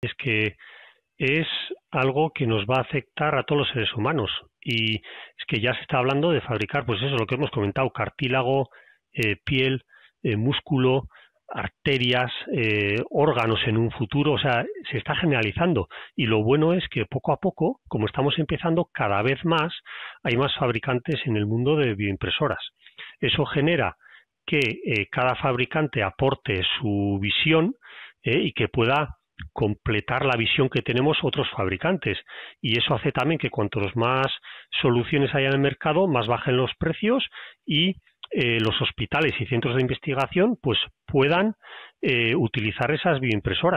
es que es algo que nos va a afectar a todos los seres humanos. Y es que ya se está hablando de fabricar, pues eso, es lo que hemos comentado, cartílago, eh, piel, eh, músculo, arterias, eh, órganos en un futuro, o sea, se está generalizando. Y lo bueno es que poco a poco, como estamos empezando cada vez más, hay más fabricantes en el mundo de bioimpresoras. Eso genera que cada fabricante aporte su visión y que pueda completar la visión que tenemos otros fabricantes. Y eso hace también que cuantos más soluciones haya en el mercado, más bajen los precios y eh, los hospitales y centros de investigación pues puedan eh, utilizar esas bioimpresoras.